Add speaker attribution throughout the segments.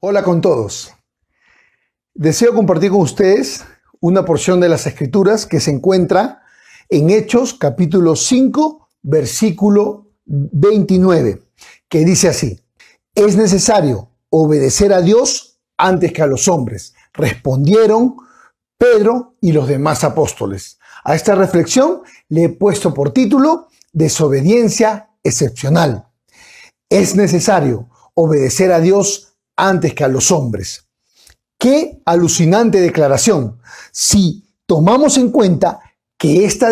Speaker 1: Hola con todos. Deseo compartir con ustedes una porción de las Escrituras que se encuentra en Hechos capítulo 5, versículo 29, que dice así, es necesario obedecer a Dios antes que a los hombres, respondieron Pedro y los demás apóstoles. A esta reflexión le he puesto por título Desobediencia excepcional. Es necesario obedecer a Dios antes antes que a los hombres. Qué alucinante declaración. Si tomamos en cuenta que esta,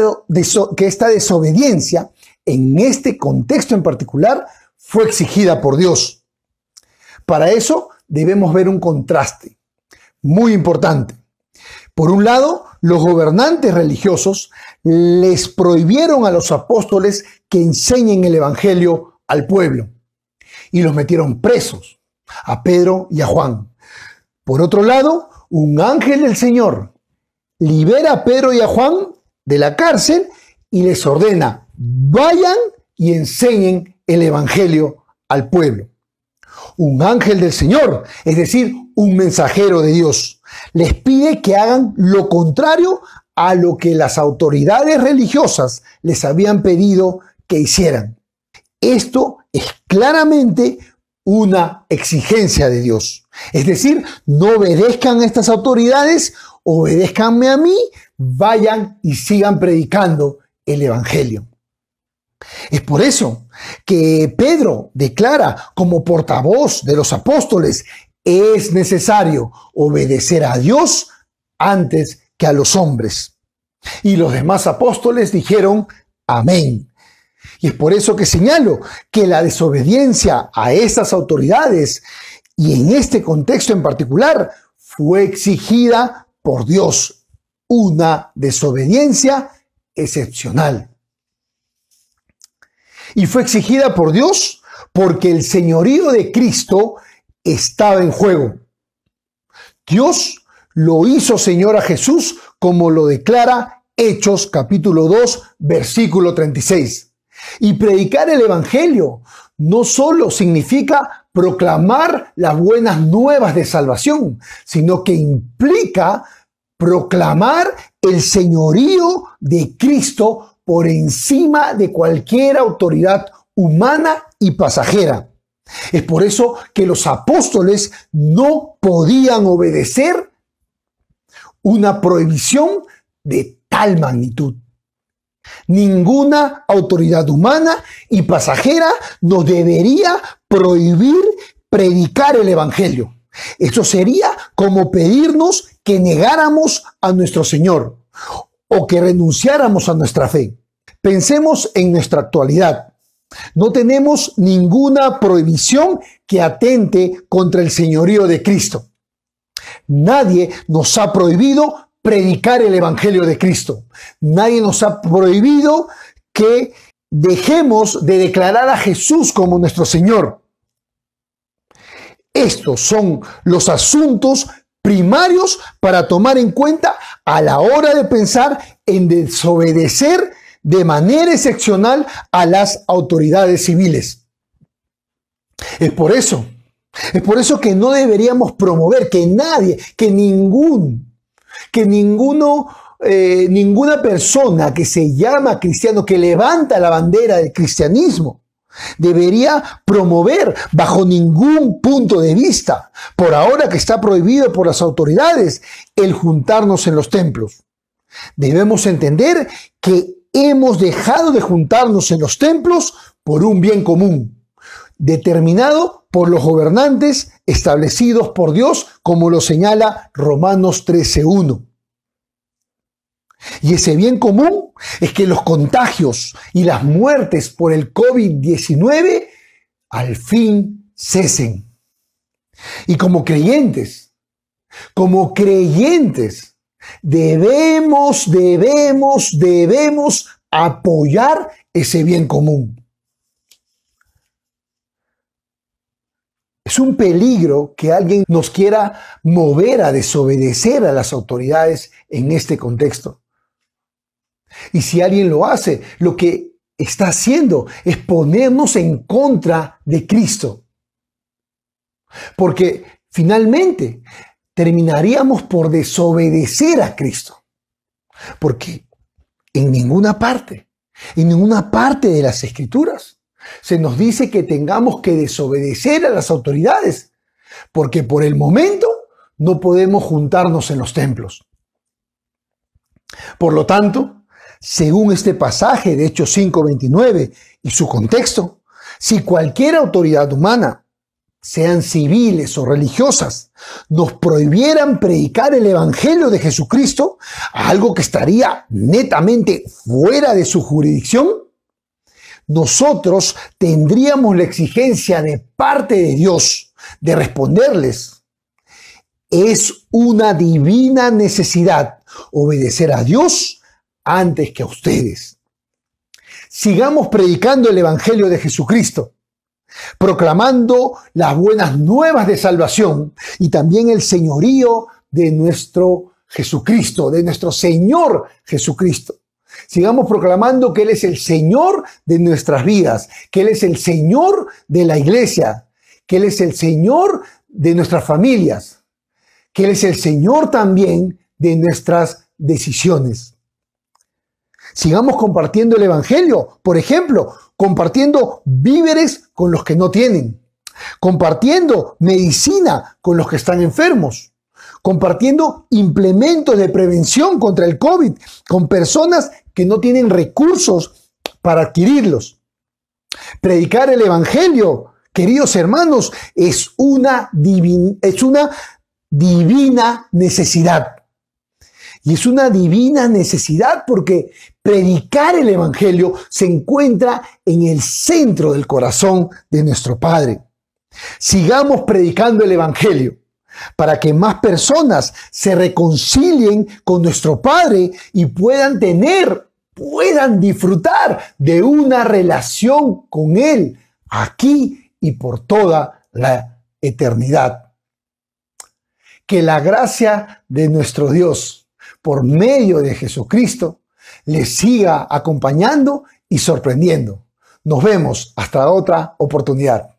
Speaker 1: que esta desobediencia, en este contexto en particular, fue exigida por Dios. Para eso debemos ver un contraste muy importante. Por un lado, los gobernantes religiosos les prohibieron a los apóstoles que enseñen el Evangelio al pueblo y los metieron presos a Pedro y a Juan. Por otro lado, un ángel del Señor libera a Pedro y a Juan de la cárcel y les ordena, vayan y enseñen el Evangelio al pueblo. Un ángel del Señor, es decir, un mensajero de Dios, les pide que hagan lo contrario a lo que las autoridades religiosas les habían pedido que hicieran. Esto es claramente una exigencia de Dios. Es decir, no obedezcan a estas autoridades, obedezcanme a mí, vayan y sigan predicando el Evangelio. Es por eso que Pedro declara como portavoz de los apóstoles, es necesario obedecer a Dios antes que a los hombres. Y los demás apóstoles dijeron, amén. Y es por eso que señalo que la desobediencia a estas autoridades, y en este contexto en particular, fue exigida por Dios, una desobediencia excepcional. Y fue exigida por Dios porque el señorío de Cristo estaba en juego. Dios lo hizo Señor a Jesús como lo declara Hechos capítulo 2 versículo 36. Y predicar el Evangelio no solo significa proclamar las buenas nuevas de salvación, sino que implica proclamar el señorío de Cristo por encima de cualquier autoridad humana y pasajera. Es por eso que los apóstoles no podían obedecer una prohibición de tal magnitud. Ninguna autoridad humana y pasajera nos debería prohibir predicar el Evangelio. Esto sería como pedirnos que negáramos a nuestro Señor o que renunciáramos a nuestra fe. Pensemos en nuestra actualidad. No tenemos ninguna prohibición que atente contra el señorío de Cristo. Nadie nos ha prohibido predicar el Evangelio de Cristo. Nadie nos ha prohibido que dejemos de declarar a Jesús como nuestro Señor. Estos son los asuntos primarios para tomar en cuenta a la hora de pensar en desobedecer de manera excepcional a las autoridades civiles. Es por eso, es por eso que no deberíamos promover que nadie, que ningún que ninguno, eh, ninguna persona que se llama cristiano, que levanta la bandera del cristianismo, debería promover bajo ningún punto de vista, por ahora que está prohibido por las autoridades, el juntarnos en los templos. Debemos entender que hemos dejado de juntarnos en los templos por un bien común, determinado por los gobernantes establecidos por Dios, como lo señala Romanos 13.1. Y ese bien común es que los contagios y las muertes por el COVID-19 al fin cesen. Y como creyentes, como creyentes, debemos, debemos, debemos apoyar ese bien común. Es un peligro que alguien nos quiera mover a desobedecer a las autoridades en este contexto. Y si alguien lo hace, lo que está haciendo es ponernos en contra de Cristo. Porque finalmente terminaríamos por desobedecer a Cristo. Porque en ninguna parte, en ninguna parte de las escrituras se nos dice que tengamos que desobedecer a las autoridades, porque por el momento no podemos juntarnos en los templos. Por lo tanto, según este pasaje de Hechos 5:29 y su contexto, si cualquier autoridad humana, sean civiles o religiosas, nos prohibieran predicar el Evangelio de Jesucristo, algo que estaría netamente fuera de su jurisdicción, nosotros tendríamos la exigencia de parte de Dios de responderles. Es una divina necesidad obedecer a Dios antes que a ustedes. Sigamos predicando el Evangelio de Jesucristo, proclamando las buenas nuevas de salvación y también el señorío de nuestro Jesucristo, de nuestro Señor Jesucristo. Sigamos proclamando que Él es el Señor de nuestras vidas, que Él es el Señor de la iglesia, que Él es el Señor de nuestras familias, que Él es el Señor también de nuestras decisiones. Sigamos compartiendo el Evangelio, por ejemplo, compartiendo víveres con los que no tienen, compartiendo medicina con los que están enfermos, compartiendo implementos de prevención contra el COVID con personas que no tienen recursos para adquirirlos. Predicar el Evangelio, queridos hermanos, es una, divina necesidad. Y es una divina necesidad porque predicar el Evangelio se encuentra en el centro del corazón de nuestro Padre. Sigamos predicando el Evangelio para que más personas se reconcilien con nuestro Padre y puedan tener, puedan disfrutar de una relación con Él aquí y por toda la eternidad. Que la gracia de nuestro Dios por medio de Jesucristo les siga acompañando y sorprendiendo. Nos vemos hasta otra oportunidad.